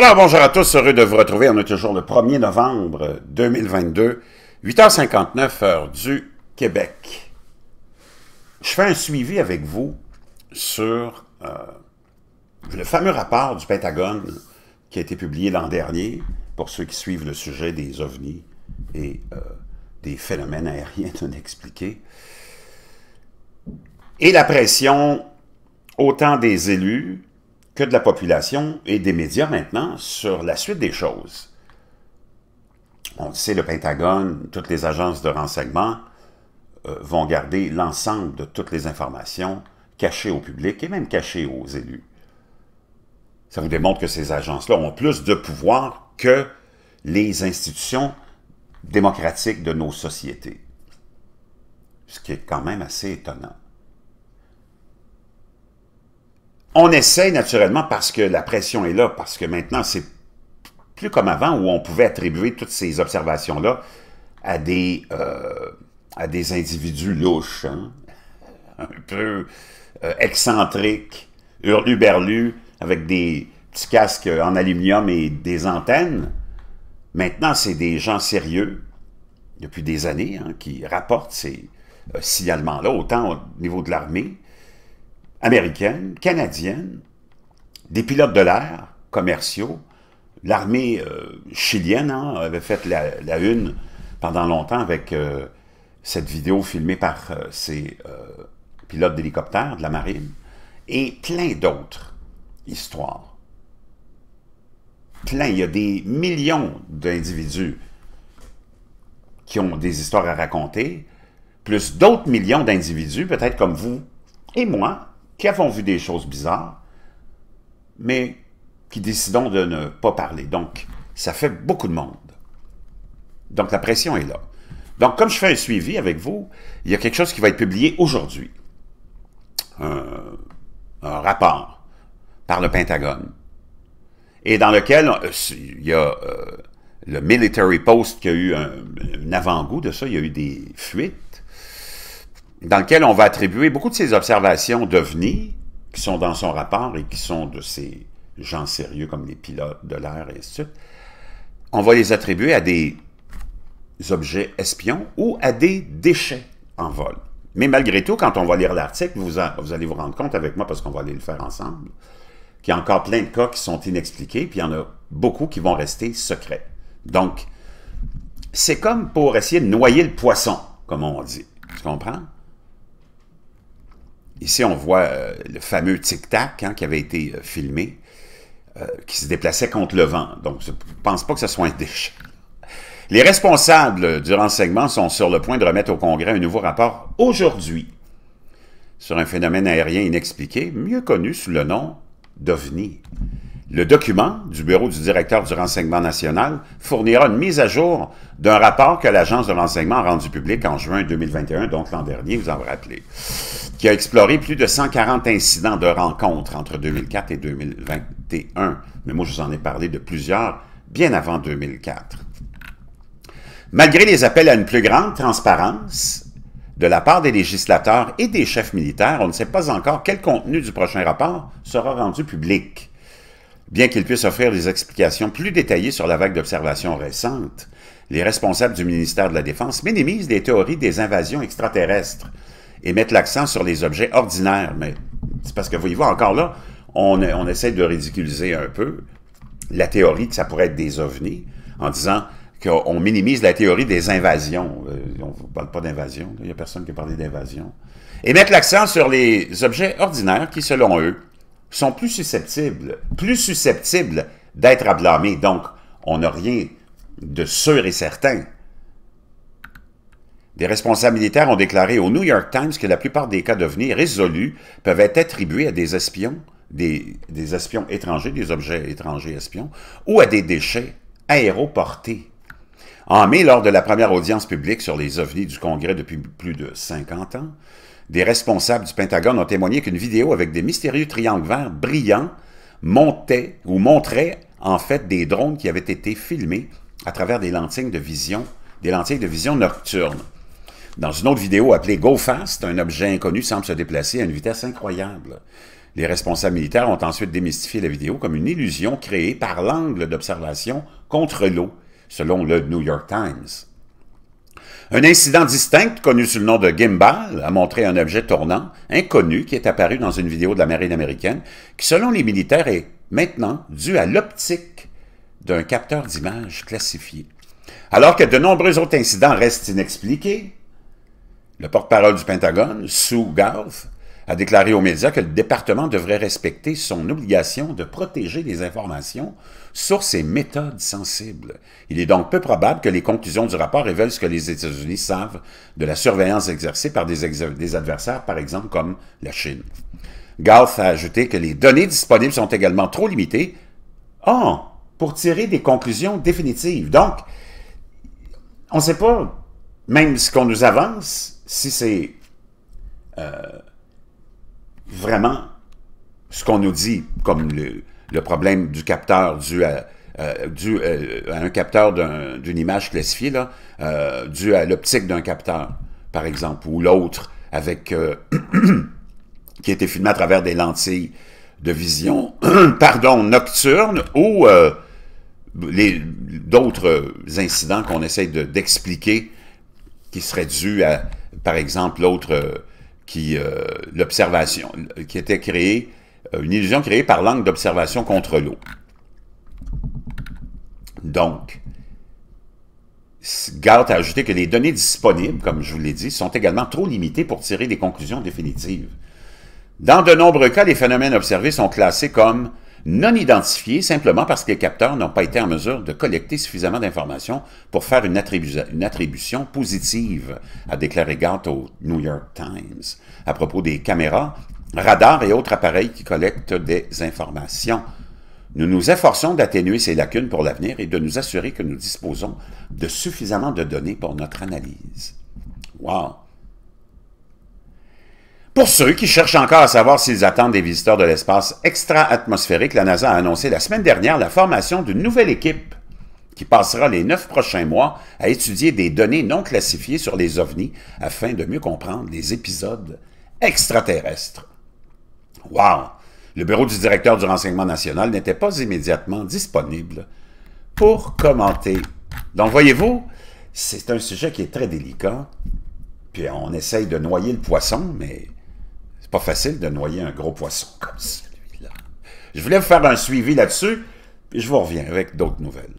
Alors, bonjour à tous, heureux de vous retrouver. On est toujours le 1er novembre 2022, 8h59 heure du Québec. Je fais un suivi avec vous sur euh, le fameux rapport du Pentagone qui a été publié l'an dernier, pour ceux qui suivent le sujet des ovnis et euh, des phénomènes aériens non expliqués, et la pression autant des élus que de la population et des médias maintenant sur la suite des choses. On le sait, le Pentagone, toutes les agences de renseignement euh, vont garder l'ensemble de toutes les informations cachées au public et même cachées aux élus. Ça vous démontre que ces agences-là ont plus de pouvoir que les institutions démocratiques de nos sociétés. Ce qui est quand même assez étonnant. On essaie naturellement parce que la pression est là, parce que maintenant, c'est plus comme avant où on pouvait attribuer toutes ces observations-là à des, euh, à des individus louches, hein. un peu euh, excentriques, hurluberlus, avec des petits casques en aluminium et des antennes. Maintenant, c'est des gens sérieux, depuis des années, hein, qui rapportent ces euh, signalements-là, autant au niveau de l'armée Américaines, canadienne, des pilotes de l'air commerciaux. L'armée euh, chilienne hein, avait fait la, une pendant longtemps avec euh, cette vidéo filmée par euh, ces pilotes d'hélicoptère de la marine et plein d'autres histoires. Plein, il y a des millions d'individus qui ont des histoires à raconter, plus d'autres millions d'individus, peut-être comme vous et moi, qui avons vu des choses bizarres, mais qui décidons de ne pas parler. Donc, ça fait beaucoup de monde. Donc, la pression est là. Donc, comme je fais un suivi avec vous, il y a quelque chose qui va être publié aujourd'hui. Un, rapport par le Pentagone. Et dans lequel euh, il y a euh, le Military Post qui a eu un avant-goût de ça, il y a eu des fuites dans lequel on va attribuer beaucoup de ces observations devenues, qui sont dans son rapport et qui sont de ces gens sérieux comme les pilotes de l'air et ainsi de suite, on va les attribuer à des objets espions ou à des déchets en vol. Mais malgré tout, quand on va lire l'article, vous, vous, allez vous rendre compte avec moi, parce qu'on va aller le faire ensemble, qu'il y a encore plein de cas qui sont inexpliqués, puis il y en a beaucoup qui vont rester secrets. Donc, c'est comme pour essayer de noyer le poisson, comme on dit. Tu comprends? Ici, on voit euh, le fameux tic-tac hein, qui avait été euh, filmé, euh, qui se déplaçait contre le vent. Donc, je ne pense pas que ce soit un déchet. Les responsables du renseignement sont sur le point de remettre au Congrès un nouveau rapport aujourd'hui sur un phénomène aérien inexpliqué, mieux connu sous le nom d'OVNI. Le document du Bureau du directeur du renseignement national fournira une mise à jour d'un rapport que l'Agence de renseignement a rendu public en juin 2021, donc l'an dernier, vous en rappelez, qui a exploré plus de 140 incidents de rencontres entre 2004 et 2021. Mais moi, je vous en ai parlé de plusieurs bien avant 2004. Malgré les appels à une plus grande transparence de la part des législateurs et des chefs militaires, on ne sait pas encore quel contenu du prochain rapport sera rendu public. Bien qu'ils puissent offrir des explications plus détaillées sur la vague d'observations récente, les responsables du ministère de la Défense minimisent les théories des invasions extraterrestres et mettent l'accent sur les objets ordinaires. Mais c'est parce que, vous voyez-vous, encore là, on, essaie de ridiculiser un peu la théorie que ça pourrait être des ovnis en disant qu'on minimise la théorie des invasions. Euh, on ne parle pas d'invasion, il n'y a personne qui a parlé d'invasion. Et mettre l'accent sur les objets ordinaires qui, selon eux, sont plus susceptibles, plus susceptibles d'être à blâmer. Donc, on n'a rien de sûr et certain. Des responsables militaires ont déclaré au New York Times que la plupart des cas d'OVNI résolus peuvent être attribués à des espions, des, des espions étrangers, des objets étrangers espions, ou à des déchets aéroportés. En mai, lors de la première audience publique sur les ovnis du Congrès depuis plus de 50 ans, des responsables du Pentagone ont témoigné qu'une vidéo avec des mystérieux triangles verts brillants montait ou montrait en fait des drones qui avaient été filmés à travers des lentilles de vision, des lentilles de vision nocturne. Dans une autre vidéo appelée Go Fast, un objet inconnu semble se déplacer à une vitesse incroyable. Les responsables militaires ont ensuite démystifié la vidéo comme une illusion créée par l'angle d'observation contre l'eau, selon le New York Times. Un incident distinct, connu sous le nom de gimbal, a montré un objet tournant, inconnu, qui est apparu dans une vidéo de la marine américaine, qui, selon les militaires, est maintenant dû à l'optique d'un capteur d'image classifié. Alors que de nombreux autres incidents restent inexpliqués, le porte-parole du Pentagone, Sue Garth, a déclaré aux médias que le département devrait respecter son obligation de protéger les informations sur ses méthodes sensibles. Il est donc peu probable que les conclusions du rapport révèlent ce que les États-Unis savent de la surveillance exercée par des, adversaires, par exemple comme la Chine. Galth a ajouté que les données disponibles sont également trop limitées pour tirer des conclusions définitives. Donc, on ne sait pas même ce qu'on nous avance, si c'est euh, vraiment ce qu'on nous dit comme le, problème du capteur dû à, euh, euh, un capteur d'une image classifiée, euh, dû à l'optique d'un capteur, par exemple, ou l'autre avec qui a été filmé à travers des lentilles de vision, pardon, nocturne, ou d'autres incidents qu'on essaie d'expliquer qui seraient dus à, par exemple, l'autre qui euh, l'observation, qui était créée, euh, une illusion créée par l'angle d'observation contre l'eau. Donc, garde a ajouté que les données disponibles, comme je vous l'ai dit, sont également trop limitées pour tirer des conclusions définitives. Dans de nombreux cas, les phénomènes observés sont classés comme non identifiés simplement parce que les capteurs n'ont pas été en mesure de collecter suffisamment d'informations pour faire une, attribution positive, a déclaré Gant au New York Times. À propos des caméras, radars et autres appareils qui collectent des informations. Nous nous efforçons d'atténuer ces lacunes pour l'avenir et de nous assurer que nous disposons de suffisamment de données pour notre analyse. Wow! Pour ceux qui cherchent encore à savoir s'ils attendent des visiteurs de l'espace extra-atmosphérique, la NASA a annoncé la semaine dernière la formation d'une nouvelle équipe qui passera les neuf prochains mois à étudier des données non classifiées sur les ovnis afin de mieux comprendre les épisodes extraterrestres. Wow! Le bureau du directeur du renseignement national n'était pas immédiatement disponible pour commenter. Donc, voyez-vous, c'est un sujet qui est très délicat, puis on essaye de noyer le poisson, mais pas facile de noyer un gros poisson comme celui-là. Je voulais vous faire un suivi là-dessus, puis je vous reviens avec d'autres nouvelles.